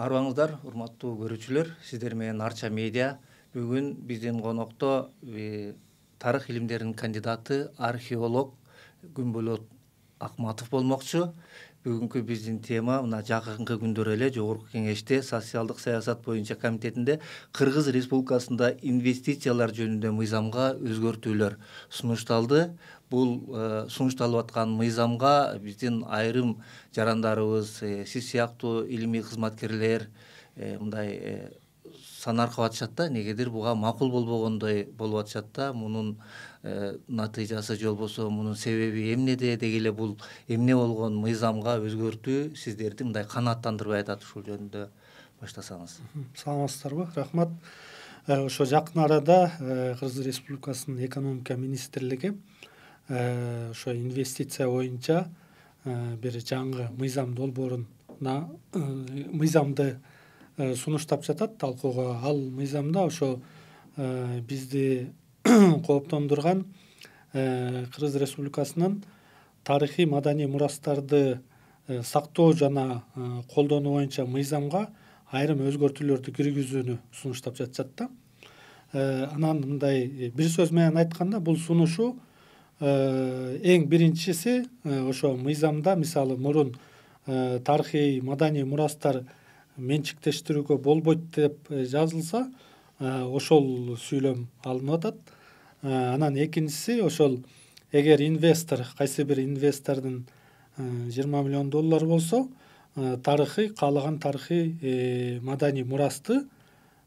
арыбаңыздар урматтуу көрүүчүлөр сиздер менен арча медиа бүгүн биздин конокто тарых илимдеринин кандидаты археолог күнболот акматов болмокчу бүгүнкү биздин тема мына жакынкы күндөрү эле жогорку кеңеште социалдык саясат боюнча комитетинде кыргыз республикасында инвестициялар жөнүндө мыйзамга өзгөртүүлөр сунушталды бул э, сунушталып аткан мыйзамга биздин айрым жарандарыбыз э, сиз сыяктуу илимий кызматкерлер э, мындай санаркап атышат да негедир буга макул болбогондой болуп атышат да мунун э, натыйжасы же болбосо мунун себеби эмнеде деги эле бул эмне болгон мыйзамга өзгөртүү сиздерди мындай канааттандырбай атат ушул жөнүндө баштасаңыз саламатсыздарбы рахмат э, ошо жакын арада э, кыргыз республикасынын экономика министрлиги ошо инвестиция боюнча бир жаңы мыйзам долбооруна мыйзамды Э, сунуштап жатат талкууга ал мыйзамда ошо э, бизди кооптондурган э, кыргыз республикасынын тарыхый маданий мурастарды сактоо жана колдонуу боюнча мыйзамга айрым өзгөртүүлөрдү киргизүүнү сунуштап жатышат да анан мындай бир сөз менен айтканда бул сунушу эң биринчиси ошол мыйзамда мисалы мурун тарыхый маданий мурастар менчиктештирүүгө болбойт деп э, жазылса э, ошол сүйлөм алынып атат э, анан экинчиси ошол эгер инвестор кайсы бир инвестордун жыйырма миллион доллар болсо тарыхый каалаган тарыхый маданий мурасты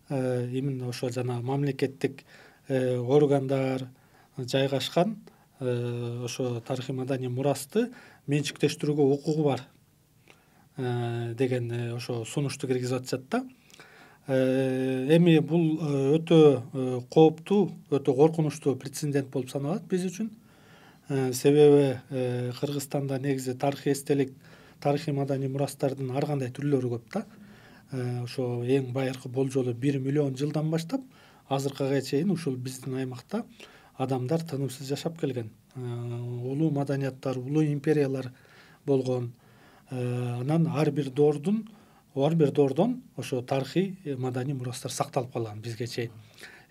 именно ошол жанагы мамлекеттик органдар жайгашкан ошо тарыхый маданий мурасты менчиктештирүүгө укугу бар Э, деген э, ошо сунушту киргизип атышат да э, эми бул өтө кооптуу өтө коркунучтуу прецедент болуп саналат биз үчүн себеби кыргызстанда негизи тарыхый эстелик тарыхый маданий мурастардын ар кандай түрлөрү көп да ошо эң байыркы болжолу бир миллион жылдан баштап азыркыга чейин ушул биздин аймакта адамдар тынымсыз жашап келген улуу маданияттар улуу империялар болгон Э, анан ар бир доордун ар бир доордон ошо тарыхый э, маданий мурастар сакталып калган бизге чейин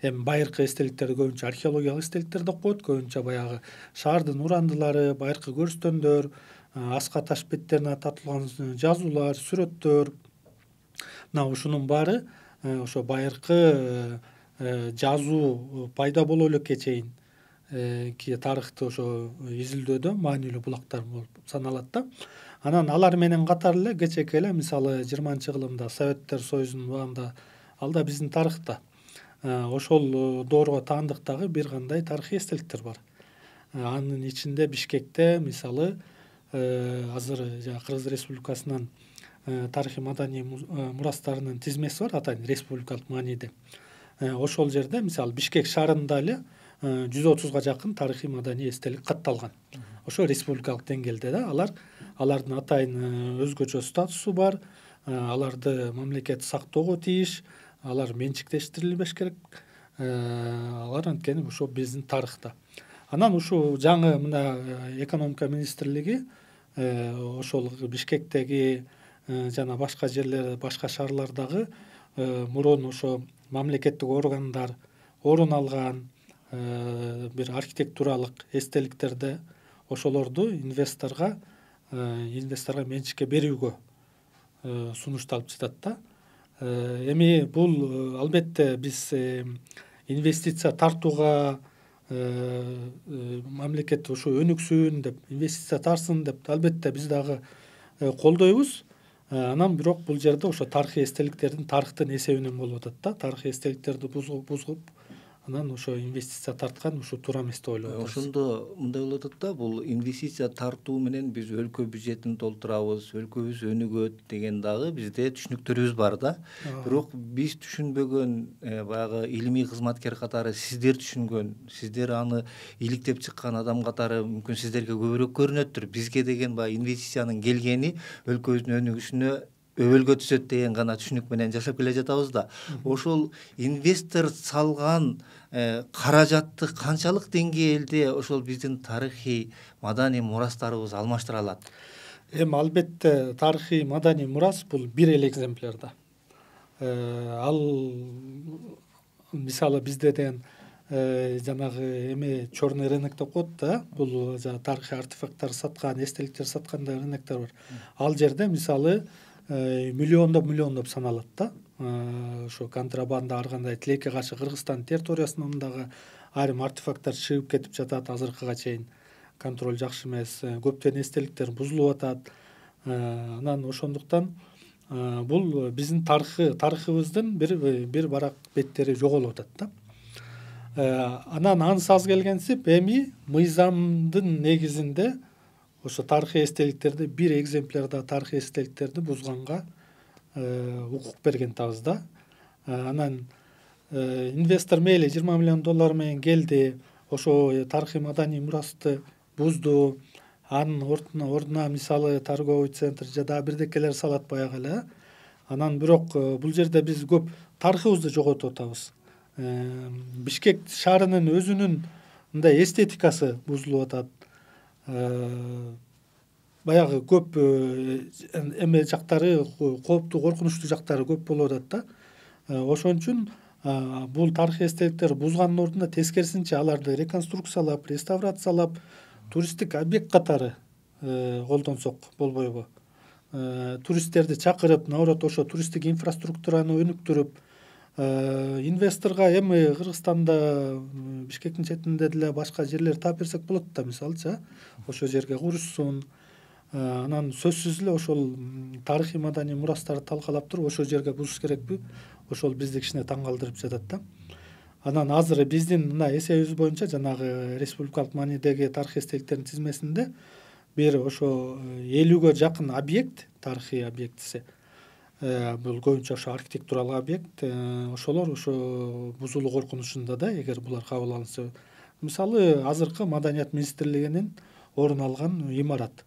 эми байыркы эстеликтер көбүнчө археологиялык эстеликтер деп коет көбүнчө баягы шаардын урандылары байыркы көрүстөндөр э, аска таш беттерине тартылган жазуулар сүрөттөр мына ушунун баары ошо байыркы жазуу пайда боло элекке чейин тарыхты ошо изилдөөдө маанилүү булактар болуп саналат да анан алар менен катар эле кечээки эле мисалы жыйырманчы кылымда советтер союзунун убагында ал да биздин тарыхта э, ошол э, доорго таандык дагы бир кандай тарыхый эстеликтер бар э, анын ичинде бишкекте мисалы азыр жанагы кыргыз республикасынын тарыхый маданий мурастарынын тизмеси бар атайын республикалык мааниде ошол жерде мисалы бишкек шаарында эле Э, жүз отузга жакын тарыхый маданий эстелик катталган ошол республикалык деңгээлде да алар алардын атайын э, өзгөчө статусу бар э, аларды мамлекет сактоого тийиш алар менчиктештирилбеш керек алар анткени ушол биздин тарыхта анан ушул жаңы мына экономика министрлиги ошол бишкектеги жана башка жерлер башка шаарлардагы мурун ошо мамлекеттик органдар орун алган Э, бир архитектуралык эстеликтерди ошолорду инвесторго э, инвесторго менчикке берүүгө э, сунушталып жатат да эми бул албетте биз инвестиция тартууга мамлекет ушу өнүксүн деп инвестиция тартсын деп албетте биз дагы колдойбуз анан бирок бул жерде ошо тарыхый эстеликтердин тарыхтын эсебинен болуп атат да тарыхый эстеликтерди бузуп анан ошо инвестиция тарткан ушу туура эмес деп ойлоп э, ошондо мындай болуп атат да бул инвестиция тартуу менен биз өлкө бюджетин толтурабыз өлкөбүз өнүгөт деген дагы бизде түшүнүктөрүбүз бар да бирок биз түшүнбөгөн э, баягы илимий кызматкер катары сиздер түшүнгөн сиздер аны иликтеп чыккан адам катары мүмкүн сиздерге көбүрөөк көрүнөттүр бизге деген баягы инвестициянын келгени өлкөбүздүн өнүгүшүнө өбөлгө түзөт деген гана түшүнүк менен жашап келе жатабыз да ошол инвестор салган э, каражатты канчалык деңгээлде ошол биздин тарыхый маданий мурастарыбыз алмаштыра алат эми албетте тарыхый маданий мурас бул бир эле экземпляр да э, ал мисалы бизде деген э, жанагы эме черный рынок деп коет да бул жана тарыхый артефакттарды саткан эстеликтерди саткан да рыноктор бар ал жерде мисалы Э, миллиондоп миллиондоп саналат да э, ошо контрабанда ар кандай тилекке каршы кыргызстандын территориясынан дагы айрым артефакттар чыгып кетип жатат азыркыга чейин контроль жакшы эмес э, көптөгөн эстеликтер бузулуп атат анан ошондуктан бул биздин тарыхы тарыхыбыздын бир бир барак беттери жоголуп атат да анан анысы аз келгенсип эми мыйзамдын негизинде ошо тарыхый эстеликтерди бир экземплярда тарыхый эстеликтерди бузганга э, укук берген да э, анан э, инвестор мейли жыйырма миллион доллар менен келди ошо тарыхый маданий мурасты бузду анын ордуна мисалы торговый центр же дагы бирдекелер салат баягы эле анан бирок бул жерде биз көп тарыхыбызды жоготуп атабыз бишкек шаарынын өзүнүн мындай эстетикасы бузулуп атат Э, баягы көп э, эме жактары кооптуу коркунучтуу жактары көп болуп атат да э, ошон үчүн бул тарыхый эстеликтерди бузгандын ордуна тескерисинче аларды реконструкциялап реставрациялап туристтик объект катары колдонсок болбойбу туристтерди чакырып наоборот ошол туристтик инфраструктураны өнүктүрүп Э, инвесторго эми кыргызстанда бишкектин четинде деле башка жерлерди таап берсек болот да мисалычы ошо жерге курушсун э, анан сөзсүз эле ошол тарыхый маданий мурастарды талкалап туруп ошол жерге бузуш керекпи ошол бизди кичине таң калтырып жатат да анан азыр биздин мына эсебибиз боюнча жанагы республикалык маанидеги тарыхый эстеликтердин тизмесинде бир ошо э, элүүгө жакын объект тарыхый объектиси бул көбүнчө ошо архитектуралык объект ошолор ошо бузулуу коркунучунда да эгер булар кабыл алынса мисалы азыркы маданият министрлигинин орун алган имарат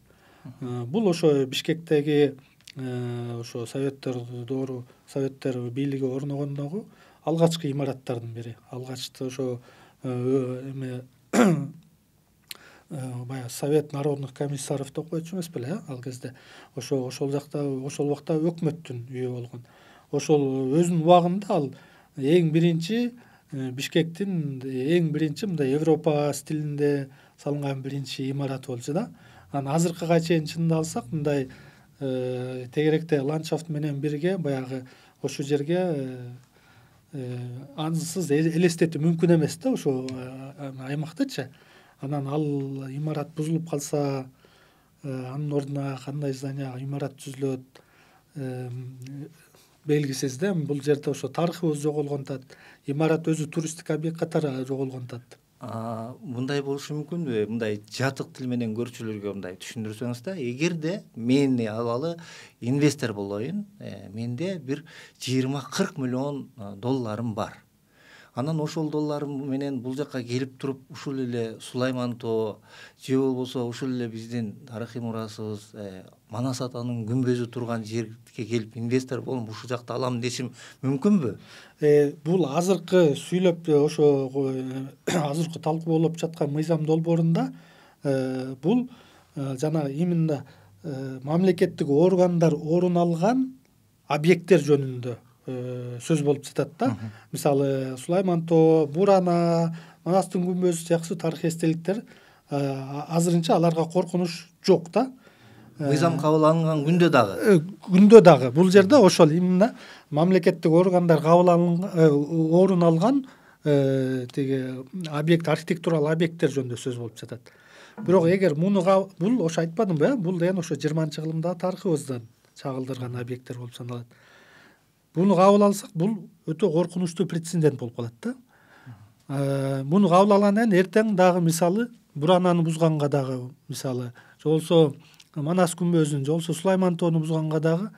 бул ошо бишкектеги ошо советтер доору советтер бийлиги орногондогу алгачкы имараттардын бири алгачкы ошо эме Э, баягы совет народных комиссаров деп койчу эмес беле э ал кезде ошо ошол жакта ошол убакта өкмөттүн үйү болгон ошол өзүнүн убагында ал эң биринчи э, бишкектин эң биринчи мындай европа стилинде салынган биринчи имараты болчу да анан азыркыга чейин чынынд алсак мындай э, тегеректе ландшафт менен бирге баягы ошол жерге анысыз элестетүү мүмкүн эмес да ошол аймактычы анан ал имарат бузулуп калса э, анын ордуна кандай здания имарат түзүлөт э, белгисиз да эми бул жерде ошо тарыхыбыз өзү жоголгон атат имарат өзү туристтик объект катары жоголгон атат мындай болушу мүмкүнбү мындай жатык тил менен көрчүлөргө мындай түшүндүрсөңүз да эгерде мен алалы инвестор болоюн э, менде бир жыйырма кырк миллион долларым бар анан ошол доллар менен бул жака келип туруп ушул эле сулайман тоо же болбосо ушул эле биздин тарыхый мурасыбыз э, манас атанын күмбөзү турган жерге келип инвестор болуп ушул жакта алам дешим мүмкүнбү э, бул азыркы сүйлөп э, ошо азыркы болуп жаткан мыйзам долбоорунда бул жанагы именно мамлекеттик органдар орун алган объекттер жөнүндө Э, сөз болуп жатат да мисалы сулайман тоо бурана манастын күмбөзү сыяктуу тарыхый эстеликтер э, азырынча аларга коркунуч жок да э, мыйзам кабыл алынган күндө дагы күндө дагы бул жерде ошол именно мамлекеттик органдар кабыл алынган орун алган тиги объект архитектуралык объекттер жөнүндө сөз болуп жатат бирок эгер муну бул ошо айтпадымбы э бул деген ошо жыйырманчы кылымдагы тарыхыбыздын чагылдырган объекттер болуп саналат бұны қабыл алсақ бұл өте қорқынышты прецедент болып қалады да бұны ә, қабыл алғаннан ертең дағы мысалы бұрананы бұзғанға дағы мысалы же болбосо манас күмбөзүн же болбосо сулайман тоону бузганга дагы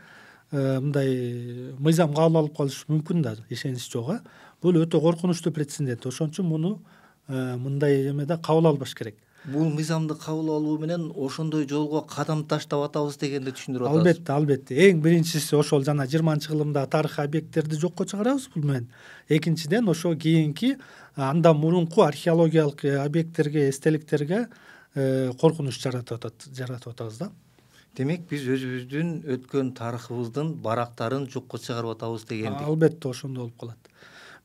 ә, мындай мыйзам кабыл алып калышы мүмкүн да ишенич жок э бул өтө коркунучтуу прецедент ошон үчүн муну ә, мындай эмеде кабыл албаш керек бул мыйзамды кабыл алуу менен ошондой жолго кадам таштап атабыз дегенди түшүндүрүп атасыз албетте албетте эң биринчиси ошол жана жыйырманчы кылымда тарыхый объекттерди жокко чыгарабыз бул менен экинчиден ошо кийинки андан мурунку археологиялык э, объекттерге эстеликтерге э, коркунуч жаратып атат жаратып атабыз да демек биз өзүбүздүн өткөн тарыхыбыздын барактарын жокко чыгарып атабыз дегендик албетте ошондой болуп калат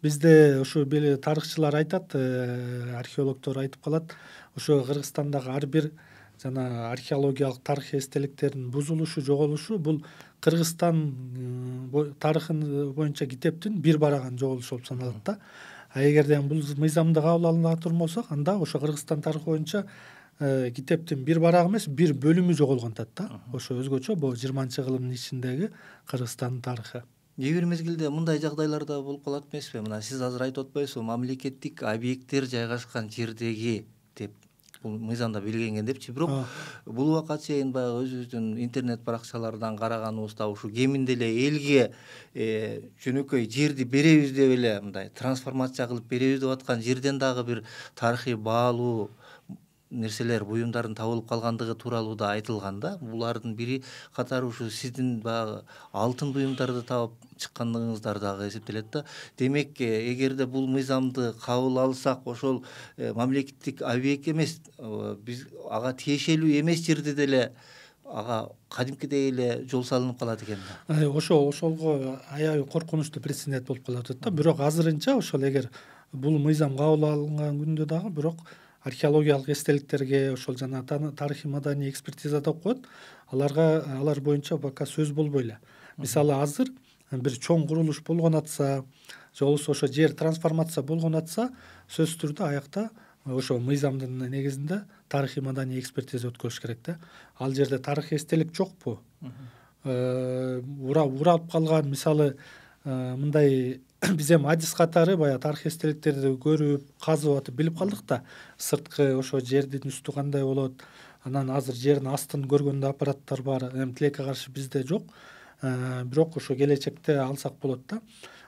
бизде ушу тарыхчылар айтат э, археологдор айтып калат ошо кыргызстандагы ар бир жанагы археологиялык тарыхый эстеликтердин бузулушу жоголушу бул кыргызстан тарыхын боюнча китептин бир барагынын жоголушу болуп саналат да а эгерде бул мыйзамды кабыл ала турган болсок анда ошо кыргызстан тарыхы боюнча китептин бир барагы эмес бир бөлүмү жоголгон атат да ошо өзгөчө бо жыйырманчы кылымдын ичиндеги кыргызстандын тарыхы кээ бир мезгилде мындай жагдайлар да болуп калат эмеспи мына сиз азыр айтып атпайсызбы мамлекеттик объекттер жайгашкан жердеги деп бул мыйзамда белиленген депчи бирок бул убакка чейин баягы өзүбүздүн интернет баракчалардан караганыбызда ушу кеминде эле элге э, жөнөкөй жерди беребиз деп эле мындай трансформация кылып беребиз деп аткан жерден дагы бир тарыхый баалуу нерселер буюмдардын табылып калгандыгы тууралуу да айтылган да булардын бири катары ушу сиздин баягы алтын буюмдарды таап чыккандыгыңыздар дагы эсептелет да демек эгерде бул мыйзамды кабыл алсак ошол мамлекеттик объект эмес биз ага тиешелүү эмес жерде деле ага кадимкидей эле жол салынып калат экен да ә, ошо ошолго аябай коркунучтуу прецедент болуп калып атат да бирок азырынча ошол эгер бул мыйзам кабыл алынган күндө дагы бирок археологиялык эстеликтерге ошол жана тарыхый маданий экспертиза деп коет аларга алар боюнча пока сөз болбой эле мисалы азыр э, бир чоң курулуш болгон атса же болбосо ошо жер трансформация болгон атса сөзсүз түрдө аякта э, ошо мыйзамдын негизинде тарыхый маданий экспертиза өткөрүш керек да ал жерде тарыхый эстелик жокпу э, уралып калган мисалы мындай биз эми адис катары баягы эстеликтерди көрүп казып атып билип калдык да сырткы ошо жердин үстү кандай болот анан азыр жердин астын көргөндө аппараттар бар эми тилекке каршы бизде жок ә, бирок ошо келечекте алсак болот да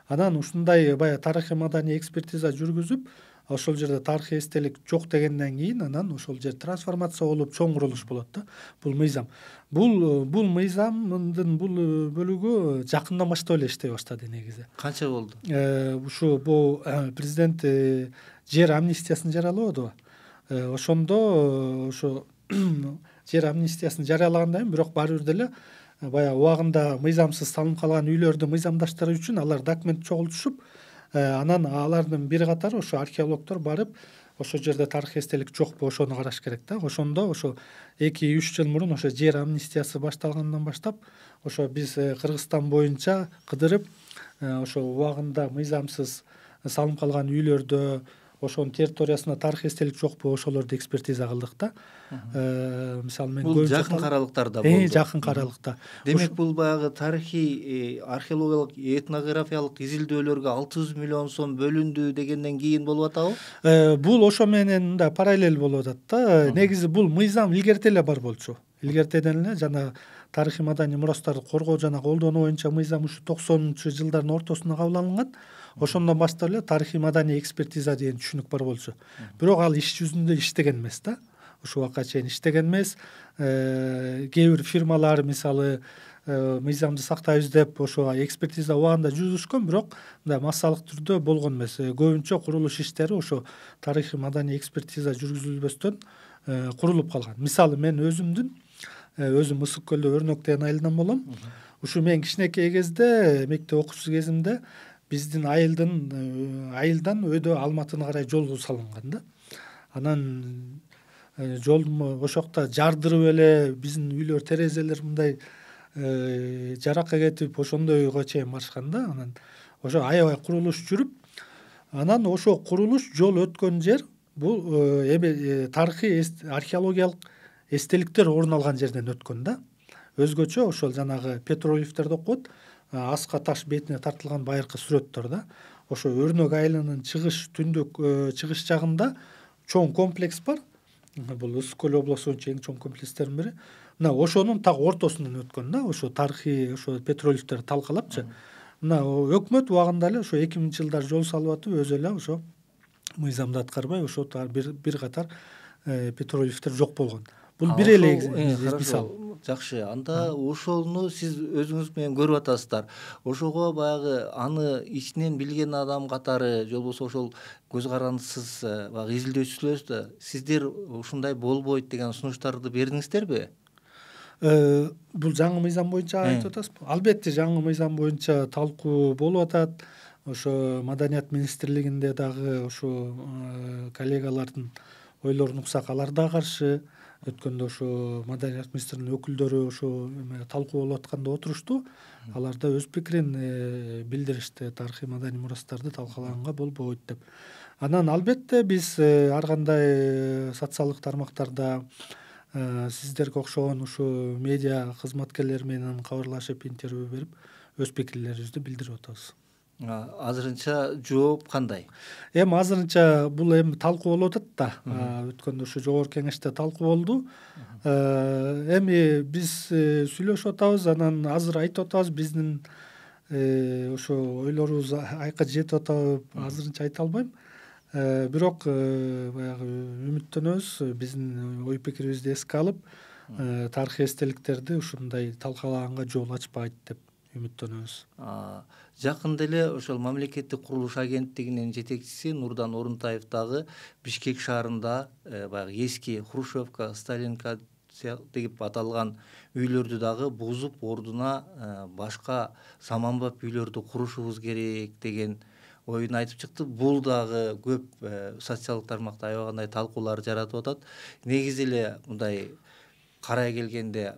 анан ушундай баягы тарыхый маданий экспертиза жүргүзүп ошол жерде тарыхый эстелик жок дегенден кийин анан ошол жер трансформация болуп чоң курулуш болот да бул мыйзам бул э, бул мыйзамдын бул э, бөлүгү жакындан баштап эле иштей баштады негизи канча болду э, ушу бул президент жер амнистиясын жарыялабадыбы ошондо ошо жер амнистиясын жарыялагандан кийин бирок баары бир деле баягы убагында мыйзамсыз салынып калган үйлөрдү мыйзамдаштыруу үчүн алар документ чогултушуп Э, анан алардын бири катары ошо археологдор барып ошол жерде тарыхый эстелик жокпу ошону караш керек да ошондо ошо эки үч жыл мурун ошо жер амнистиясы башталгандан баштап ошо биз э, кыргызстан боюнча кыдырып э, ошол убагында мыйзамсыз салынып калган үйлөрдө ошонун территориясында тарыхый эстелик жокпу ошолорду экспертиза кылдык да э, мисалы мен бул жакынкы аралыктардаи э, жакынкы аралыкта демек бул баягы тарыхый э, археологиялык этнографиялык изилдөөлөргө алты жүз миллион сом бөлүндү дегенден кийин болуп атабы бул ошо менен мындай параллель болуп атат да негизи бул мыйзам илгерте эле бар болчу илгертеден эле жанагы тарыхый маданий мурастарды коргоо жана колдонуу боюнча мыйзам ушу токсонунчу жылдардын ортосунда кабыл алынган ошондон баштап эле тарыхый маданий экспертиза деген түшүнүк бар болчу бирок ал иш жүзүндө иштеген эмес да ушул убакка чейин иштеген эмес э, кээ бир фирмалар мисалы э, мыйзамды сактайбыз деп ошо экспертиза убагында жүргүзүшкөн бирок мындай массалык түрдө болгон эмес э, көбүнчө курулуш иштери ошо тарыхый маданий экспертиза жүргүзүлбөстөн курулуп калган мисалы мен өзүмдүн өзүм ысык көлдө өрнөк деген айылдан болом ушу мен кичинекей кезде мектеп окуучу кезимде биздин айылдын э, айылдан өйдө алматыны карай жол салынган да анан э, жолду ошол жакта жардырып эле биздин үйлөр терезелер мындай э, жаракка кетип ошондойго чейин барышкан да анан ошо аябай курулуш жүрүп анан ошол курулуш жол өткөн жер бул эми тарыхый археологиялык эстеликтер орун алган жерден өткөн да өзгөчө ошол жанагы петролифтер деп коет аска таш бетине тартылган байыркы сүрөттөр да ошо өрнөк айылынын чыгыш түндүк э, чыгыш жагында чоң комплекс бар бул ысык көл обласы боюнча эң чоң комплекстердин бири мына ошонун так ортосунан өткөн да ошо тарыхый ошо петролифтерд талкалапчы мына өкмөт убагында эле ошо эки миңинчи жылдары жол салып атып өзү эле ошо мыйзамды аткарбай ошо бир катар э, петролифтер жок болгон бул бир эле мисал жакшы анда ошону сиз өзүңүз менен көрүп атасыздар ошого баягы аны ичинен билген адам катары же болбосо ошол көз карандысыз баягы изилдөөчүсүлөр да сиздер ушундай болбойт деген сунуштарды бердиңиздерби бул жаңы мыйзам боюнча айтып атасызбы албетте жаңы мыйзам боюнча талкуу болуп атат ошо маданият министрлигинде дагы ошо коллегалардын ойлорун уксак алар да каршы өткөндө ошо маданият министрлигинин өкүлдөрү ошу талкуу болуп атканда отурушту алар да өз пикирин э, билдиришти тархый маданий мурастарды талкалаганга болбойт деп анан албетте биз э, ар кандай э, социалдык тармактарда сиздерге окшогон ушу медиа кызматкерлер менен кабарлашып интервью берип өз пикирлерибизди билдирип атабыз азырынча жооп кандай эми азырынча бул эми талкуу болуп атат да өткөндө ушу жогорку кеңеште талкуу болду эми биз э, сүйлөшүп атабыз анан азыр айтып атабыз биздин э, ошо ойлорубуз ака жетип атабы азырынча айта албайм э, бирок баягы үмүттөнөбүз биздин ой пикирибизди эске алып тарыхый эстеликтерди ушудай талкалаганга жол ачпайт деп үмүттөнөбүз жакында эле ошол мамлекеттик курулуш агенттигинин жетекчиси нурдан орунтаев дагы бишкек шаарында э, баягы эски хрушевка сталинка деп аталган үйлөрдү дагы бузуп ордуна э, башка заманбап үйлөрдү курушубуз керек деген оюн айтып чыкты бул дагы көп э, социалдык тармакта аябагандай талкуулар жаратып атат негизи эле мындай карай келгенде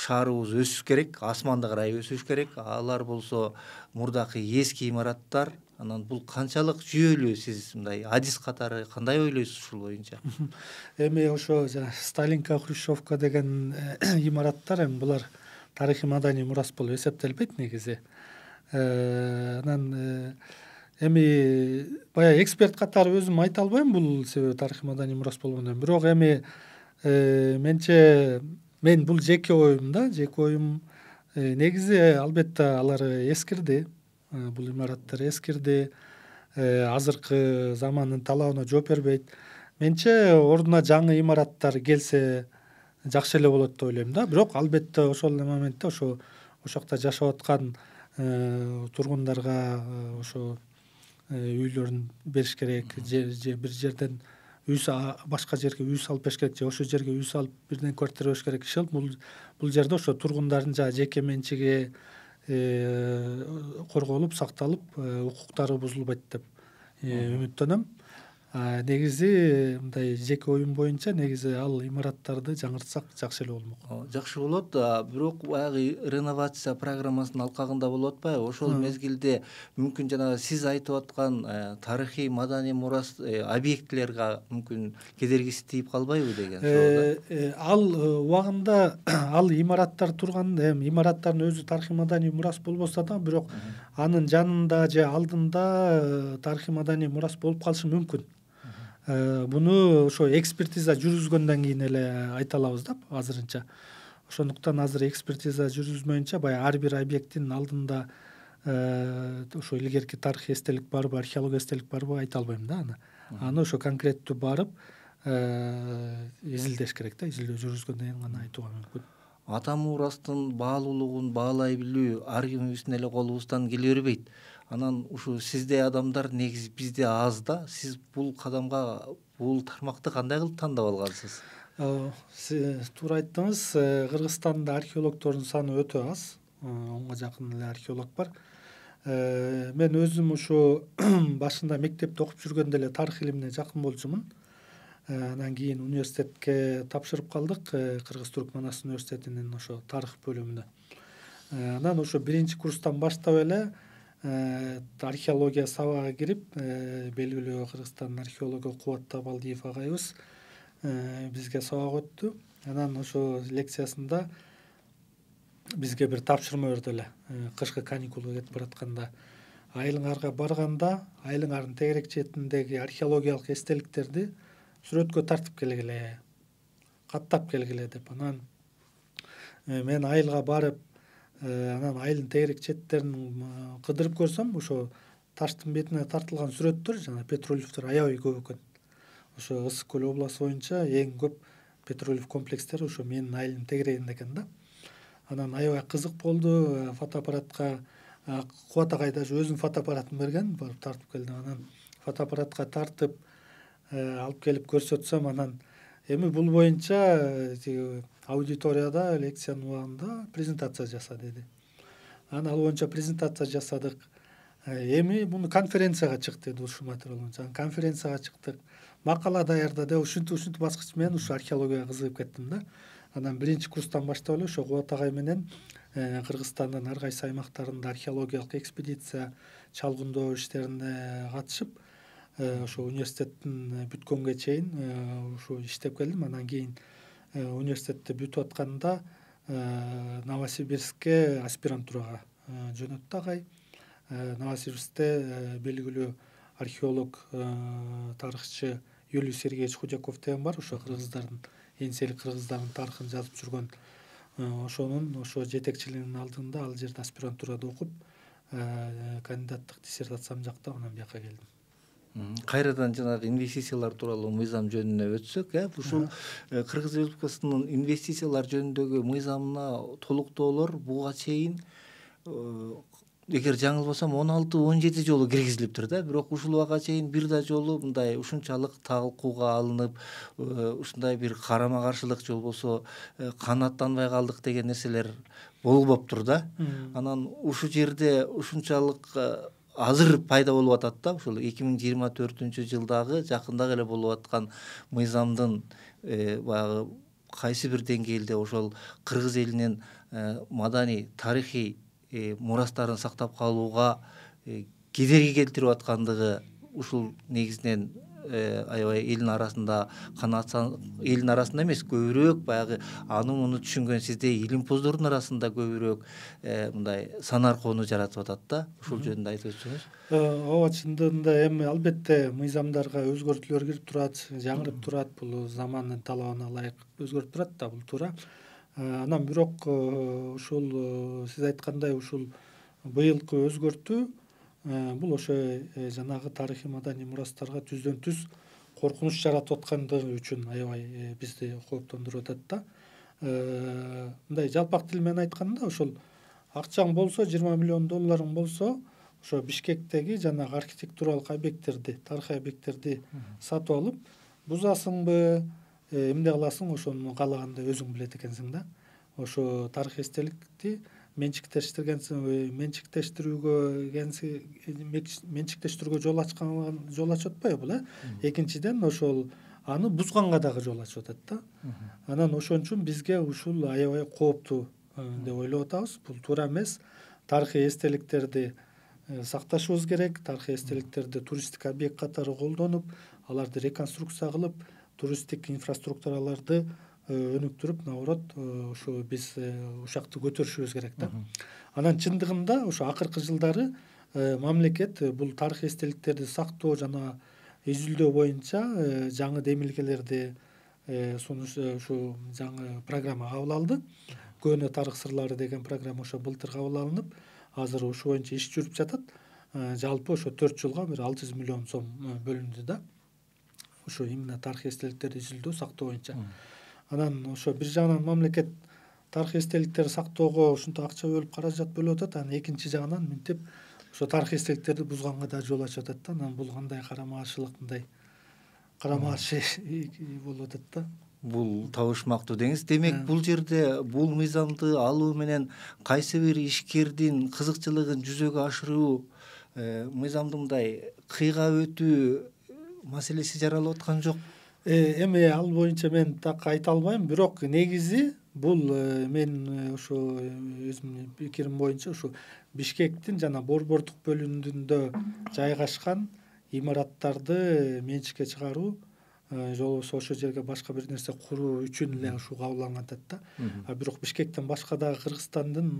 шаарыбыз өсүш керек асманды карай өсүш керек алар болсо мурдакы эски имараттар анан бул канчалык жүйөлүү сиз мындай адис катары кандай ойлойсуз ушул боюнча эми ошо жана сталинка хрущевка деген э, имараттар эми булар тарыхый маданий мурас болуп эсептелбейт негизи э, анан э, эми баягы эксперт катары өзүм айта албайм бул себеби тарыхый маданий мурас болгондон бирок эми менче мен бул жеке оюм да жеке оюм негизи албетте алар эскирди бул имараттар эскирди азыркы замандын талабына жооп бербейт менимче ордуна жаңы имараттар келсе жакшы эле болот деп ойлойм да бирок албетте ошол эле моментте ошо ошол жакта жашап аткан тургундарга ошо үйлөрүн бериш керек же бир жерден үй башка жерге үй салып бериш керек же ошол жерге үй салып бирден квартира бериш керек иши бул бул жерде ошо тургундардын жанагы жеке менчиги э, корголуп сакталып э, укуктары бузулбайт деп э, үмүттөнөм негизи мындай жеке оюм боюнча негизи ал имараттарды жаңыртсак жакшы эле болмок жакшы болот бирок баягы реновация программасынын алкагында болуп атпайбы ошол мезгилде мүмкүн жанагы сиз айтып аткан э, тарыхый маданий мурас э, объектилерге мүмкүн кедергиси тийип калбайбы деген э, суроо ал убагында ал имараттар турган эми имараттардын өзү тарыхый маданий мурас болбосо даг бирок анын жанында же алдында тарыхый маданий мурас болуп калышы мүмкүн Э, буну ошо экспертиза жүргүзгөндөн кийин эле айта алабыз да азырынча ошондуктан азыр экспертиза жүргүзмөйүнчө баягы ар бир объекттин алдында э, ошо илгерки тарыхый эстелик барбы археология эстелик барбы айта албайм да аны аны ошо конкреттүү барып э, изилдеш керек да изилдөө жүргүзгөндөн кийин гана айтууга мүмкүн ата мурастын баалуулугун баалай билүү ар кимибиздин эле колубуздан келе бербейт анан ушу сиздей адамдар негизи бизде аз да сиз бул кадамга бул тармакты кандай кылып тандап алгансыз э, сиз туура айттыңыз э, кыргызстанда археологдордун саны өтө аз э, онго жакын эле археолог бар мен өзүм ушу башында мектепте окуп жүргөндө эле тарых илимине жакын болчумун анан кийин университетке тапшырып калдык кыргыз түрк манас университетинин ошо тарых бөлүмүнө анан ошо биринчи курстан баштап эле Э, археология сабагы кирип э, белгилүү кыргызстандын археологу кубат табалдиев агайыбыз э, бизге сабак өттү анан ошол лекциясында бизге бир тапшырма берди эле кышкы каникулга кетип баратканда айылыңарга барганда айылыңардын тегерек четиндеги археологиялык эстеликтерди сүрөткө тартып келгиле каттап келгиле деп анан мен айылга барып анан айылдын тегерек четтерин кыдырып көрсөм ошо таштын бетине тартылган сүрөттөр жана петролифтер аябай көп экен ошо ысык көл областы боюнча эң көп петролев комплекстер ошо менин айылым тегерегинде экен да анан аябай кызык болду э, фотоаппаратка э, кубат агай даже өзүнүн фотоаппаратын берген барып тартып келдим анан фотоаппаратка тартып э, алып келип көрсөтсөм анан эми бул боюнча тиги аудиторияда лекциянын убагында презентация жаса деди анан ал боюнча презентация жасадык эми муну конференцияга чык деди боюнча анан конференцияга чыктык макала даярда деп ушинтип ушинтип баскыч менен ушу археологияга кызыгып кеттим да анан биринчи курстан баштап эле ошо кубат агай менен кыргызстандын э, ар кайсы аймактарында археологиялык экспедиция чалгындоо иштерине катышып Э, ошо университеттин э, бүткөнгө чейин ушу э, иштеп келдим анан кийин университетти бүтүп атканда новосибирскке аспирантурага жөнөттү агай новосибирскте белгилүү археолог тарыхчы юлий сергеевич худяков деген бар ошо кыргыздардын эңселик кыргыздардын тарыхын жазып жүргөн ошонун ошо жетекчилигинин алдында ал жерде аспирантурада окуп кандидаттык диссертациямды жактап анан билака келдим кайрадан жанагы инвестициялар тууралуу мыйзам жөнүнө өтсөк э ушул э, кыргыз республикасынын инвестициялар жөнүндөгү мыйзамына толуктоолор буга чейин э, эгер жаңылбасам он алты он жети жолу киргизилиптир да э, бирок ушул убакка чейин бир да жолу мындай ушунчалык талкууга алынып ушундай бир карама каршылык же болбосо канааттанбай калдык деген нерселер болбоптур да анан ушул жерде ушунчалык азыр пайда болуп атат да ушул эки миң жыйырма төртүнчү жылдагы жакындагы эле болуп аткан мыйзамдын э, баягы кайсы бир деңгээлде ошол кыргыз элинин э, маданий тарыхый э, мурастарын сактап калууга кедерги келтирип аткандыгы ушул негизинен Э, аябай элдин арасында канаат элдин арасында эмес көбүрөөк баягы аны муну түшүнгөн сизде илимпоздордун арасында көбүрөөк э, мындай санаркоону жаратып атат да ушул жөнүндө айтып өтсөңүз э, ооба чындыгында эми албетте мыйзамдарга өзгөртүүлөр кирип турат жаңырып турат бул замандын талабына ылайык өзгөрүп турат да бул туура анан бирок ушул сиз айткандай ушул быйылкы өзгөртүү Э, бул ошо э, жанагы тарыхый маданий мурастарга түздөн түз коркунуч жаратып аткандыгы үчүн аябай э, бизди кооптондуруп атат да мындай жалпак тил менен айтканда ошол акчаң болсо жыйырма миллион долларың болсо ошо бишкектеги жанагы архитектуралык объекттерди тарыхый объекттерди сатып алып бузасыңбы эмне кыласың ошону каалагандай өзүң билет экенсиң да ошо тарыхый эстеликти менчиктештиргенсиң менчиктештирүүгө менчиктештирүүгө жол ачкан жол ачып атпайбы бул э экинчиден ошол аны бузганга дагы жол ачып атат да анан ошон үчүн бизге ушул аябай кооптуу э, деп ойлоп атабыз бул туура эмес тарыхый эстеликтерди э, сакташыбыз керек тарыхый эстеликтерди туристтик объект катары колдонуп аларды реконструкция кылып туристтик инфраструктураларды Э, өнүктүрүп наоборот ушу э, биз э, ушул акты көтөрүшүбүз керек да анан чындыгында ушу акыркы жылдары мамлекет бул тарыхый эстеликтерди сактоо жана изилдөө боюнча жаңы демилгелерди сунуш ушу жаңы программа кабыл алды көнө тарых сырлары деген программа ошо былтыр кабыл алынып азыр ушу боюнча иш жүрүп жатат жалпы ошо төрт жылга бир алты жүз миллион сом бөлүндү да ушу именно тарыхый эстеликтерди изилдөө сактоо боюнча анан ошо бир жагынан мамлекет тарыхый эстеликтерди сактоого ушинтип акча бөлүп каражат бөлүп атат анан экинчи жагынан мынтип ошо тарыхый эстеликтерди бузганга даг жол ачып атат да анан бул кандай карама каршылык мындай карама каршы болуп атат да бул табышмактуу деңиз демек э. бул жерде бул мыйзамды алуу менен кайсы бир ишкердин кызыкчылыгын жүзөгө ашыруу э, мыйзамды мындай кыйга өтүү маселеси жаралып аткан жокпу Э, эми ал боюнча мен так айта албайм бирок негизи бул э, мен ушу э, өзүмдүн пикирим боюнча ушул бишкектин жана борбордук бөлүмүндө жайгашкан имараттарды менчикке чыгаруу же болбосо ошол жерге башка бир нерсе куруу үчүн эле ушул кабыл алынган атат да а бирок бишкектен башка дагы кыргызстандын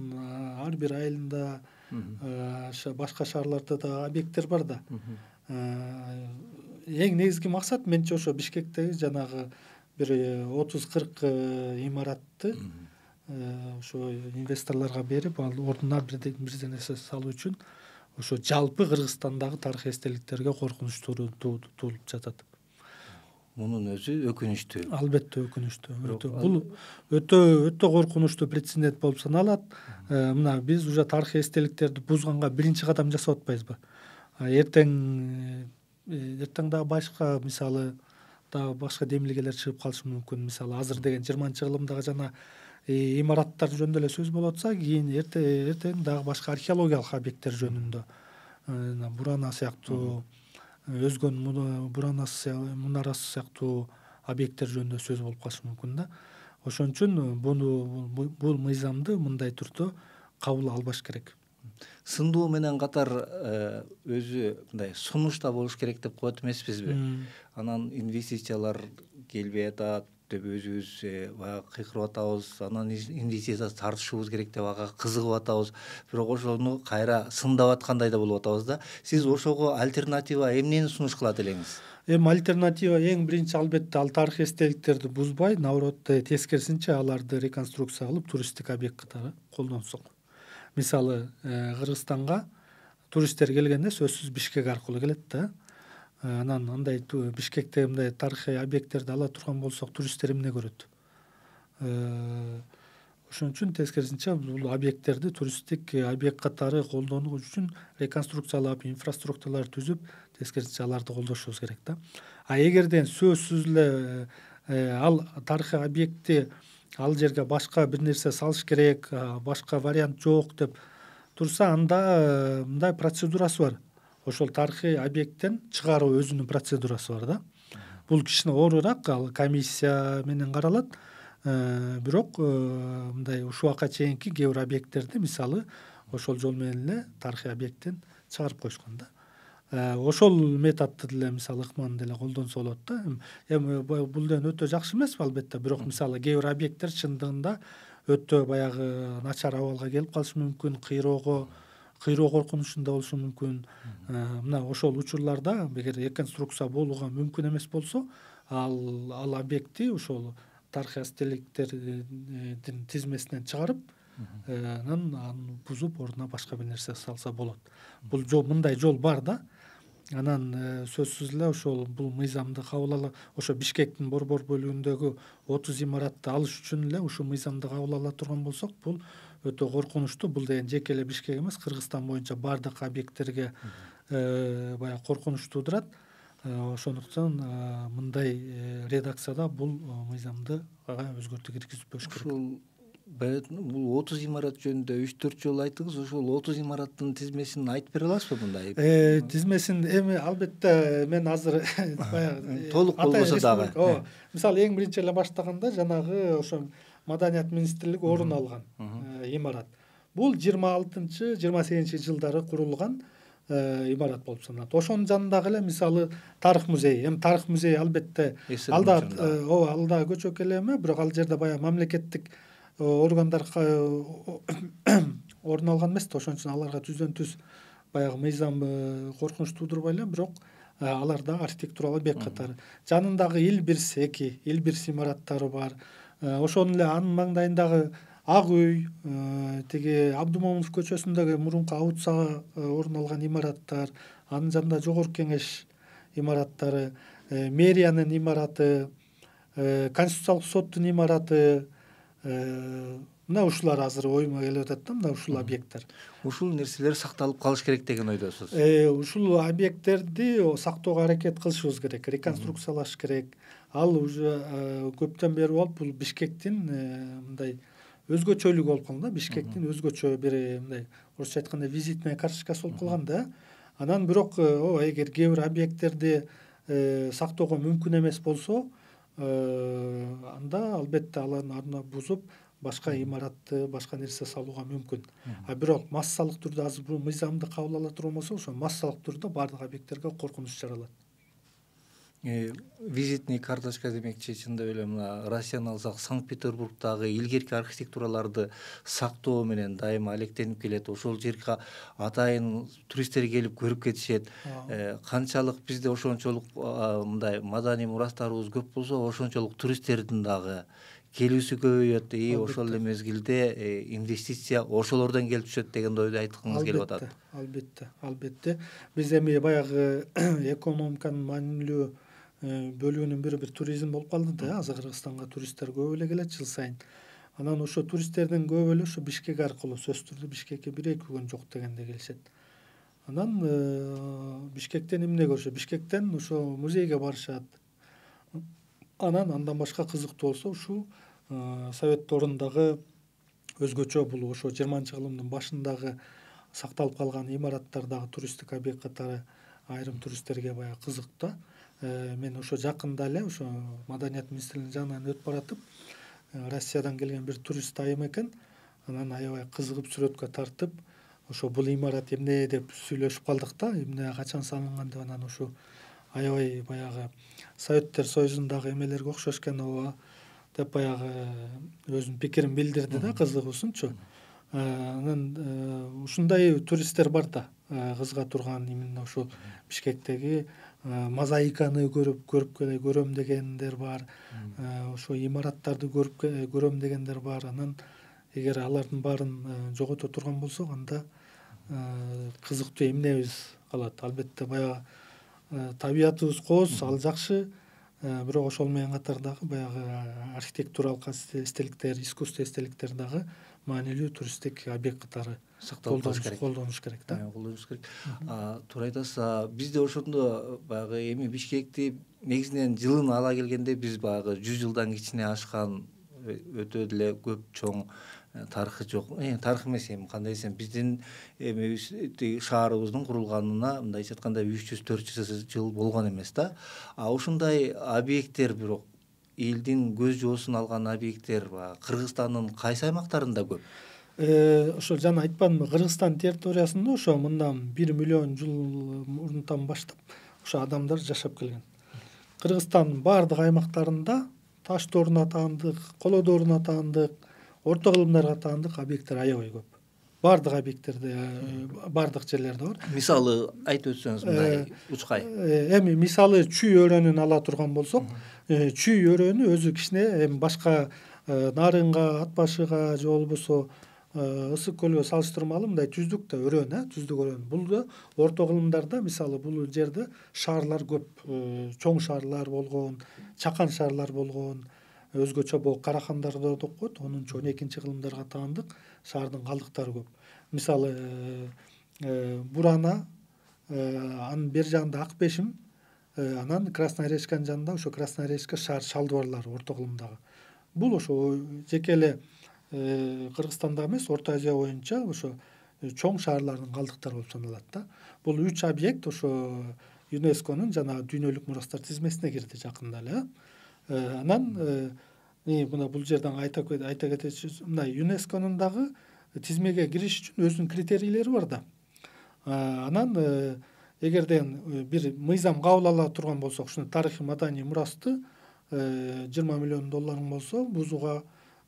ар бир айылында башка шаарларда дагы объекттер бар да эң негизги максат менимче ошо бишкектеги жанагы бир э, отуз кырк э, имаратты э, ошо инвесторлорго берип алы ордуна бирнерсе салуу үчүн ошо жалпы кыргызстандагы тарыхый эстеликтерге коркунуч туулуп жатат мунун өзү өкүнүчтүү албетте өкүнүчтүү бул өтө коркунучтуу прецедент болуп саналат мына биз уже тарыхый эстеликтерди бузганга биринчи кадам жасап атпайбызбы эртең эртең дагы башка мисалы дагы башка демилгелер чыгып калышы мүмкүн мисалы азыр деген жыйырманчы кылымдагы жана э, имараттар жөнүндө эле сөз болуп атса кийин эртең дагы башка археологиялык объекттер жөнүндө э, бурана сыяктуу өзгөн бурана мунарасы сыяктуу объекттер жөнүндө сөз болуп калышы мүмкүн да ошон үчүн э, буну бул мыйзамды мындай түрдө кабыл албаш керек сындуу менен катар э, өзү мындай да болуш керек деп коет эмеспизби анан инвестициялар келбей атат деп өзүбүз э, баягы кыйкырып атабыз анан инвестиция тартышыбыз керек деп ага кызыгып атабыз бирок ошону кайра сындап аткандай да болуп атабыз да сиз ошого альтернатива эмнени сунуш кылат элеңиз эми альтернатива эң биринчи албетте ал тарыхый эстеликтерди бузбай наоборот тескерисинче аларды реконструкция кылып туристтик объект катары колдонсок мисалы кыргызстанга туристтер келгенде сөзсүз бишкек аркылуу келет да анан андай бишкекте мындай тарыхый объекттерди ала турган болсок туристтер эмне көрөт ошон үчүн тескерисинче бул объекттерди туристтик объект катары колдонуу үчүн реконструкциялап инфраструктуралар түзүп тескерисинче аларды колдошубуз керек да а эгерде сөзсүз эле ал тарыхый объектти ал жерге башка бир нерсе салыш керек башка вариант жок деп турса анда э, мындай процедурасы бар ошол тарыхый объекттен чыгаруу өзүнүн процедурасы бар да бул кичине оорураак ал комиссия менен каралат э, бирок э, мындай ушул убакка чейинки кээ бир объекттерди мисалы ошол жол менен эле тарыхый объекттен чыгарып коюшкан да Э, ошол методду деле мисалы ыкман деле колдонсо болот да эми э, бул деген өтө жакшы эмес албетте бирок мисалы кээ бир объекттер чындыгында өтө баягы начар абалга келип калышы мүмкүн кыйроого кыйроо коркунучунда болушу мүмкүн э, мына ошол учурларда эгер реконструкция болууга мүмкүн эмес болсо ал ал объектти ошол эстеликтердин тизмесинен чыгарып анан аны бузуп ордуна башка бир нерсе салса болот бул мындай жол бар да анан э, сөзсүз эле ошол бул мыйзамды кабыл ала ошо бишкектин борбор бөлүгүндөгү отуз имаратты алыш үчүн эле ушул мыйзамды кабыл ала турган болсок бул өтө коркунучтуу бул деген жеке эле бишкек эмес кыргызстан боюнча баардык объекттерге э, баягы коркунуч туудурат э, ошондуктан мындай редакцияда бул мыйзамдыга өзгөртүү киргизбеш керекул бул отуз имарат жөнүндө үч төрт жолу айттыңыз ошол отуз имараттын тизмесин айтып бере аласызбы мындай э, тизмесин эми албетте мен азыр баягы толук болбосо дагы ооба мисалы эң биринчи эле баштаганда жанагы ошо маданият министрлиги орун алган э, имарат бул жыйырма алтынчы жыйырма сегизинчи жылдары курулган э, имарат болуп саналат ошонун жанындагы эле мисалы тарых музейи эми тарых музейи албетте ал дагы ооба ал дагы көчөк эле эме бирок ал жерде баягы мамлекеттик Э, органдар э, орун алган эмес да ошон үчүн аларга түздөн түз баягы мыйзам э, коркунуч туудурбай эле бирок алар дагы архитектуралык объект катары жанындагы илбирс эки илбирс имараттары бар ошону эле анын маңдайындагы ак үй тиги абдумомунов көчөсүндөгү мурунку ауца орун алган имараттар анын жанында жогорку кеңеш имараттары мэриянын имараты конституциялык соттун имараты мына ушулар азыр оюма келип атат да мына ушул объекттер ушул нерселер сакталып калыш керек деген ойдосуз э, ушул объекттерди сактоого аракет кылышыбыз керек реконструкциялаш керек ал уже э, көптөн бери болуп бул бишкектин э, мындай өзгөчөлүгү болуп калды да бишкектин өзгөчө бир мындай орусча айтканда визитная карточкасы болуп калган да анан бирок ооба эгер кээ бир объекттерди сактоого мүмкүн эмес болсо Э, анда албетте алардын ордуна бузуп башка имаратты башка нерсе салууга мүмкүн а бирок массалык түрдө азыр бул мыйзамды кабыл ала турган болсок ошо массалык түрдө баардык объекттерге коркунуч жаралат Э, визитный карточка демекчи чындап эле мына россияны алсак санкт петербургдагы илгерки архитектураларды сактоо менен дайыма алектенип келет ошол жерге атайын туристтер келип көрүп кетишет э, канчалык бизде ошончолук мындай маданий мурастарыбыз көп болсо ошончолук туристтердин дагы келүүсү көбөйөт и ошол эле мезгилде э, инвестиция ошолордон келип түшөт деген ойду айткыңыз келип атат албетте албетте албетте биз эми баягы экономиканын маанилүү Э, бөлүгүнүн бири бир туризм болуп калды да азыр кыргызстанга туристтер көп эле келет жыл сайын анан ошо туристтердин көбү эле ушу бишкек аркылуу сөзсүз түрдө бишкекке бир эки күн жок дегенде келишет анан э, бишкектен эмнеге өшо бишкектен ошо музейге барышат анан андан башка кызыктуу болсо ушул э, совет доорундагы өзгөчө бул ошо жыйырманчы кылымдын башындагы сакталып калган имараттар дагы туристтик объект катары айрым туристтерге баягы кызык да Э, мен ошо жакында эле ошо маданият министрлигинин жагынан өтүп баратып э, россиядан келген бир турист айым экен анан аябай кызыгып сүрөткө тартып ошо бул имарат эмне деп сүйлөшүп калдык да эмне качан салынган деп анан ушу аябай баягы советтер союзундагы эмелерге окшош экен ооба деп баягы э, өзүнүн пикирин билдирди да кызыгуусунчу анан ушундай туристтер бар да кызыга турган именно ушул бишкектеги Э, мозаиканы көрүп көрүп көрөм дегендер бар э, ошо имараттарды көрүп э, көрөм дегендер бар анан эгер алардын баарын жогото турган болсок анда кызыктуу эмнебиз калат албетте баягы табиятыбыз кооз ал жакшы бирок ошол менен катар дагы баягы архитектуралык эстеликтер искусство эстеликтер дагы маанилүү туристтик объект катары сактап колдо керек колдонуш керек да колдонуш керек туура айтасыз бизде ошондо баягы эми бишкекти негизинен жылын ала келгенде биз баягы жүз жылдан кичине ашкан э, өтө деле көп чоң э, тарыхы жок э, тарых эмес эми кандай десем биздин эмебизтиги шаарыбыздын курулганына мындайча айтканда үч жүз төрт жүз жыл болгон эмес да а ушундай объекттер бирок элдин көз жоосун алган объекттера кыргызстандын кайсы аймактарында көп Э, ошол жана айтпадымбы кыргызстан территориясында ошо мындан бир миллион жыл мурунтан баштап ошо адамдар жашап келген кыргызстандын баардык аймактарында таш дооруна таандык коло дооруна таандык орто кылымдарга таандык объекттер аябай көп баардык объекттерде э, баардык жерлерде бар мисалы айтып өтсөңүз мындай э, учкай эми мисалы чүй өрөөнүн ала турган болсок чүй өрөөнү өзү кичине эми башка нарынга ат башыга же болбосо ысык көлгө салыштырмалуу мындай түздүк да өрөөн э түздүк өрөөн бул да орто кылымдарда мисалы бул жерде шаарлар көп чоң шаарлар болгон чакан шаарлар болгон өзгөчө могу карахандар деп коет онунчу он экинчи кылымдарга таандык шаардын калдыктары көп мисалы бурана анын бер жагында ак бешим анан красная речканын жанында ошо красная речка шаар шалдыбарлары орто кылымдагы бул ошо жеке эле Э, кыргызстанда эмес орто азия боюнча ошо э, чоң шаарлардын калдыктары болуп саналат да бул үч объект ошо юнесконун жана дүйнөлүк мурастар тизмесине кирди жакында эле э. анан мына бул жерден айта кетбз мындай юнесконун дагы тизмеге кириш үчүн өзүнүн критерийлери бар да анан эгерден бир мыйзам кабыл ала турган болсок ушун тарыхый маданий мурасты жыйырма миллион доллар болсо бузууга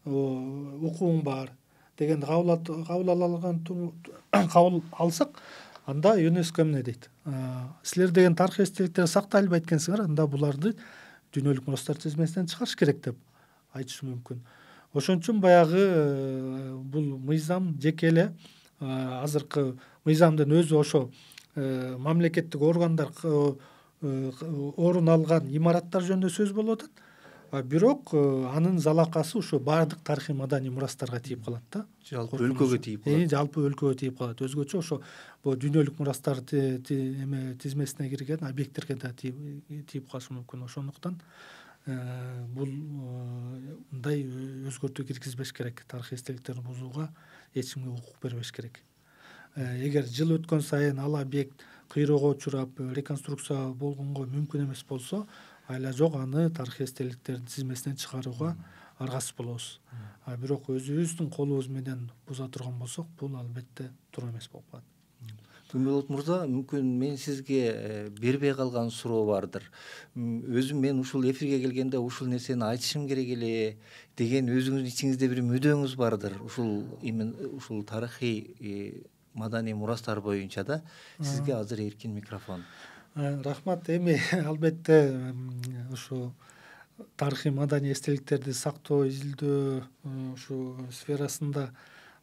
укугуң бар дегенди кабыл алы кабыл ала алган кабыл алсак анда юнеско эмне дейт силер деген тарыхый эстеликтерди сактай албайт экенсиңер анда буларды дүйнөлүк мостор тизмесинен чыгарыш керек деп айтышы мүмкүн ошон үчүн баягы э, бул мыйзам жеке эле э, азыркы мыйзамдын өзү ошо э, мамлекеттик органдар орун алган имараттар жөнүндө сөз болуп атат бирок э, анын залакасы ушу баардык тарыхый маданий мурастарга тийип калат да жалпы өлкөгө тийип калат э, жалпы өлкөгө тийип калат өзгөчө ошо бул дүйнөлүк мурастар эме тизмесине кирген объекттерге да тийип э, калышы мүмкүн ошондуктан бул мындай өзгөртүү киргизбеш керек тарыхый эстеликтерди бузууга эч кимге укук бербеш керек эгер жыл өткөн сайын ал объект кыйроого учурап реконструкция болгонго мүмкүн эмес болсо айла жок аны тарыхый эстеликтердин тизмесинен чыгарууга аргасыз болобуз бирок өзүбүздүн колубуз менен буза турган болсок бул албетте туура эмес болуп калат күнболот мырза мүмкүн мен сизге бербей калган суроо бардыр өзүм мен ушул эфирге келгенде ушул нерсени айтышым керек эле деген өзүңүздүн ичиңизде бир мүдөңүз бардыр ушул именно ушул тарыхый маданий мурастар боюнча да сизге азыр эркин микрофон Э, рахмат эми албетте ушу тарыхый маданий эстеликтерди сактоо изилдөө ушу э, сферасында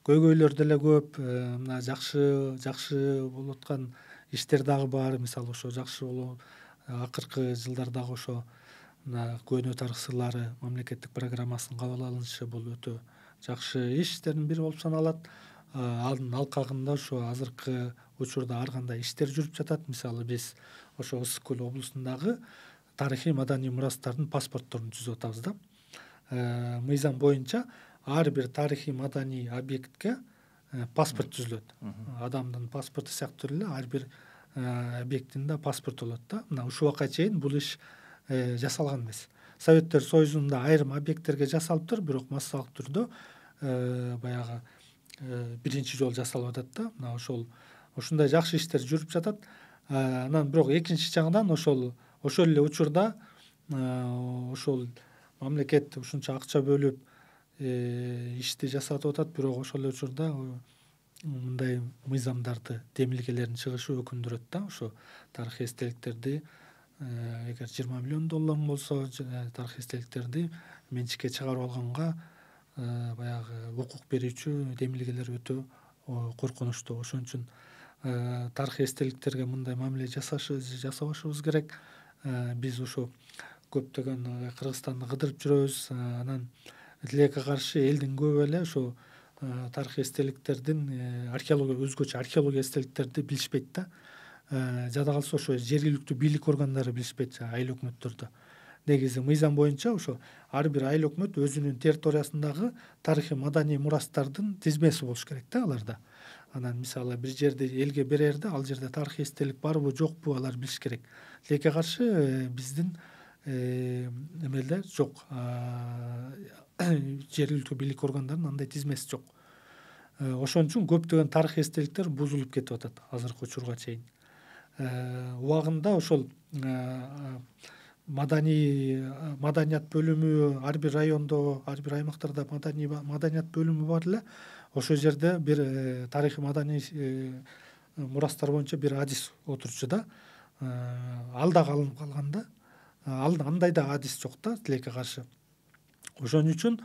көйгөйлөр деле көп э, мына жакшы жакшы болуп аткан иштер дагы бар мисалы ошо жакшы болуп акыркы жылдардагы ошо мына көйнөө тарых сырлары мамлекеттик программасынын кабыл алынышы бул өтө жакшы иштердин бири болуп саналат анын алкагында ошо азыркы учурда ар кандай иштер жүрүп жатат мисалы биз ошо ысык көл облусундагы тарыхый маданий мурастардын паспортторун түзүп атабыз да э, мыйзам боюнча ар бир тарыхый маданий объектке э, паспорт түзүлөт адамдын паспорту сыяктуу эле ар бир э, объекттин да паспорту болот да мына ушул убакка чейин бул иш жасалган эмес советтер союзунда айрым объекттерге жасалыптыр бирок массалык түрдө баягы биринчи жолу жасалып атат да мына ошол ушундай жакшы иштер жүрүп жатат э, анан бирок экинчи жагынан ошол ошол эле учурда э, ошол мамлекет ушунча акча бөлүп э, ишти жасатып атат бирок ошол эле учурда мындай мыйзамдарды демилгелердин чыгышы өкүндүрөт да ошо тарыхый эстеликтерди эгер жыйырма миллион доллар болсо тарыхый эстеликтерди менчикке чыгарып алганга баягы укук берүүчү демилгелер өтө коркунучтуу ошон үчүн Э, тарыхый эстеликтерге мындай мамиле жасашыбызы жасабашыбыз керек э, биз ушу көптөгөн э, кыргызстанды кыдырып жүрөбүз анан тилекке каршы элдин көбү эле ушу тарыхый эстеликтердин археология өзгөчө археология эстеликтерди билишпейт да жада калса ошо жергиликтүү бийлик органдары билишпейт а айыл өкмөттөрдү негизи мыйзам боюнча ошо ар бир айыл өкмөт өзүнүн территориясындагы тарыхый маданий мурастардын тизмеси болуш керек да аларда анан мисалы бир жерди элге берерде ал жерде тарыхый эстелик барбы жокпу алар билиш керек тилекке каршы э, биздин э, эмелер жок жергиликтүү бийлик органдарынын андай тизмеси жок э, ошон үчүн көптөгөн тарыхый эстеликтер бузулуп кетип атат азыркы учурга чейин убагында ошол маданий маданият бөлүмү ар бир райондо ар бир аймактарда маданий маданият бөлүмү бар эле ошол жерде бир э, тарыхый маданий э, мурастар боюнча бир адис отурчу да э, ал дагы алынып калган да ал андай да адис жок да тилекке каршы ошон үчүн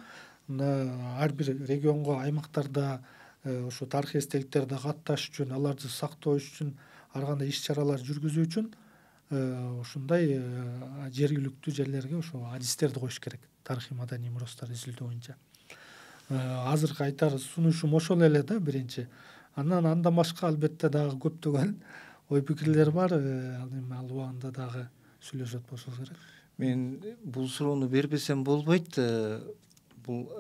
мына ар бир регионго аймактарда ушу тарыхый эстеликтерди катташ үчүн аларды сактоо үчүн ар кандай иш чаралар жүргүзүү үчүн ушундай жергиликтүү жерлерге ошо адистерди коюш керек тарыхый маданий мурастарды изилдөө боюнча Э, азыркы айтар сунушум ошол эле да биринчи анан андан башка албетте дагы көптөгөн ой пикирлер бар э, эми ал убагында дагы сүйлөшөт болушубуз керек мен бул суроону бербесем болбойт э, бул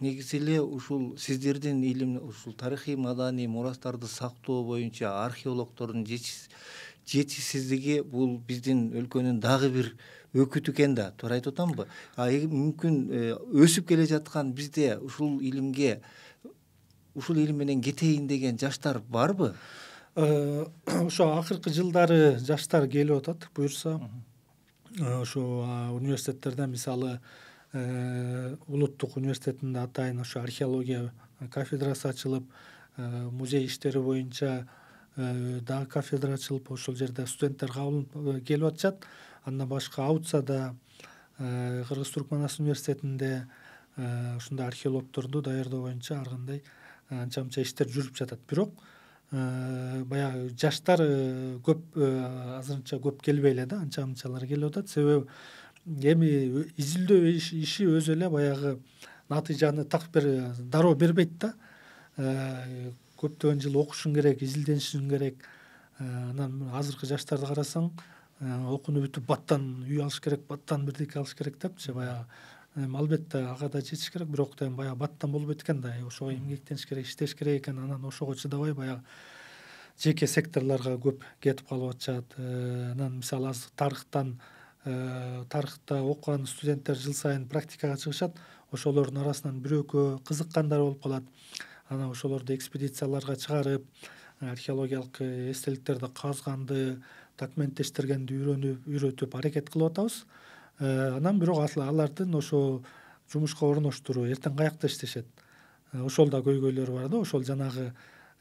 негизи эле ушул сиздердин илим ушул тарыхый маданий мурастарды сактоо боюнча археологдордун жетишсиздиги бул биздин өлкөнүн дагы бир өкүт экен да туура айтып атамбы мүмкүн э, өсүп келе жатқан бізде ушул илимге ушул илим менен кетейин деген жаштар барбы э, ошо акыркы жылдары жаштар келип атат буюрса э, ошо университеттерден мисалы улуттук университетинде атайын ошо археология кафедрасы ачылып музей иштери боюнча дагы кафедра ачылып ошол жерде студенттер кабыл келип атышат андан башка аутсада э, кыргыз манас университетинде э, ушундай археологдорду даярдоо боюнча ар кандай э, анча мынча иштер жүрүп жатат бирок баягы жаштар көп азырынча көп келбей эле да анча мынчалар келип атат себеби эми изилдөө иши өзү эле баягы натыйжаны так бир дароо бербейт да көптөгөн жыл окушуң керек изилденишиң керек анан азыркы жаштарды карасаң Э, окууну бүтүп баттан үй алыш керек баттан бирдеке алыш керек депчи баягы эми албетте ага да жетиш керек бирок эм баягы баттан болбойт экен да э, ошого эмгектениш керек иштеш керек экен анан ошого чыдабай баягы жеке секторлорго көп кетип калып атышат э, анан мисалы азыр тарыхтан тарыхта окуган студенттер жыл сайын практикага чыгышат ошолордун арасынан бирөөкө кызыккандар болуп калат анан ошолорду экспедицияларга чыгарып археологиялык эстеликтерди казганды документтештиргенди үйрөнүп үйрөтүп аракет кылып атабыз э, анан бирок алардын ошо жумушка орноштуруу эртең каякта иштешет э, ошол да көйгөйлөр бар да ошол жанагы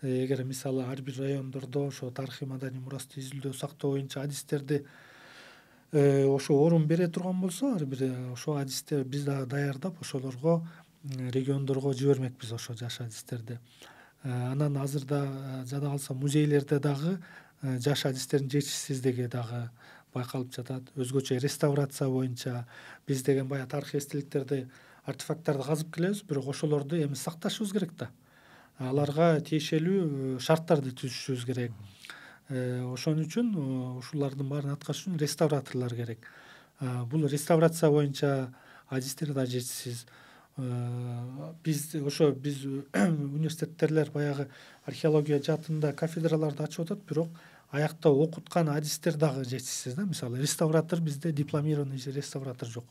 э, эгер мисалы ар бир райондордо ошо тарыхый маданий мурасты изилдөө сактоо боюнча адистерди ошо орун бере турган болсо ар бир ошо адисте биз дагы даярдап ошолорго региондорго жибермекпиз ошо жаш адистерди анан азыр да жада калса музейлерде дагы Э, жаш адистердин жетишсиздиги дагы байкалып жатат өзгөчө реставрация боюнча биз деген баягы тарыхый эстеликтерди артефакттарды казып келебиз бирок ошолорду эми сакташыбыз керек да аларга тиешелүү э, шарттарды түзүшүбүз керек э, ошон үчүн ушулардын баарын аткарыш үчүн реставраторлор керек бул реставрация боюнча адистер да жетишсиз Э, біз ошо биз э, университеттерлер баягы археология жатында кафедраларды ачып атат бирок аякта окуткан адистер дагы жетишсиз да мисалы реставратор бизде дипломированный реставратор жок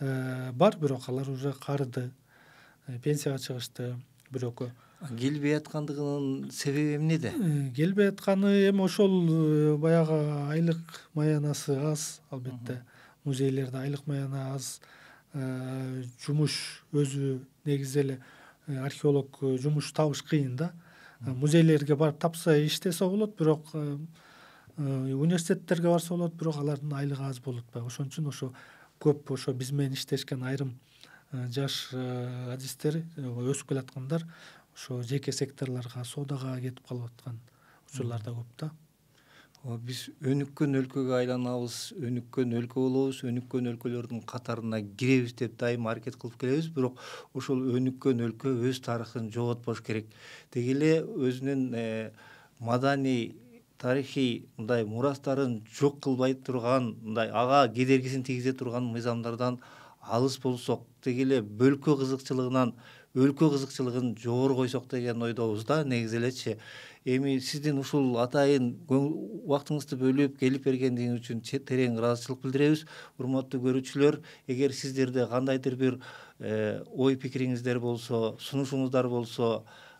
э, бар бирок алар уже карыды пенсияга чыгышты бирок келбей аткандыгынын себеби эмнеде келбей атканы эми ошол баягы айлык маянасы аз албетте музейлерде айлык маяна аз Э, жумуш өзү негизи эле э, археолог э, жумуш табыш кыйын да музейлерге барып тапса иштесе болот бирок университеттерге барса болот бирок алардын айлыгы аз болуп атпайбы ошон үчүн ошо көп ошо биз менен иштешкен айрым жаш адистер өсүп келе аткандар ошо жеке секторлорго соодага кетип калып аткан учурлар да көп да биз өнүккөн өлкөгө айланабыз өнүккөн өлкө болобуз өнүккөн өлкөлөрдүн катарына киребиз деп дайыма аракет кылып келебиз бирок ошол өнүккөн өлкө өз тарыхын жоготпош керек деги эле өзүнүн э, маданий тарыхый мындай мурастарын жок кылбай турган мындай ага кедергисин тийгизе турган мыйзамдардан алыс болсок деги эле өлкө кызыкчылыгынан өлкө кызыкчылыгын жогору койсок деген ойдобуз да негизи элечи эми сиздин ушул атайын убактыңызды бөлүп келип бергендигиңиз үчүн терең ыраазычылык билдиребиз урматтуу көрүүчүлөр эгер сиздерде кандайдыр бир э, ой пикириңиздер болсо сунушуңуздар болсо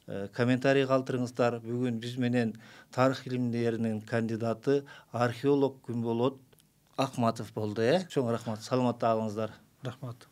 э, комментарий калтырыңыздар бүгүн биз менен тарых илимдеринин кандидаты археолог күнболот акматов болду э чоң рахмат саламатта калыңыздар рахмат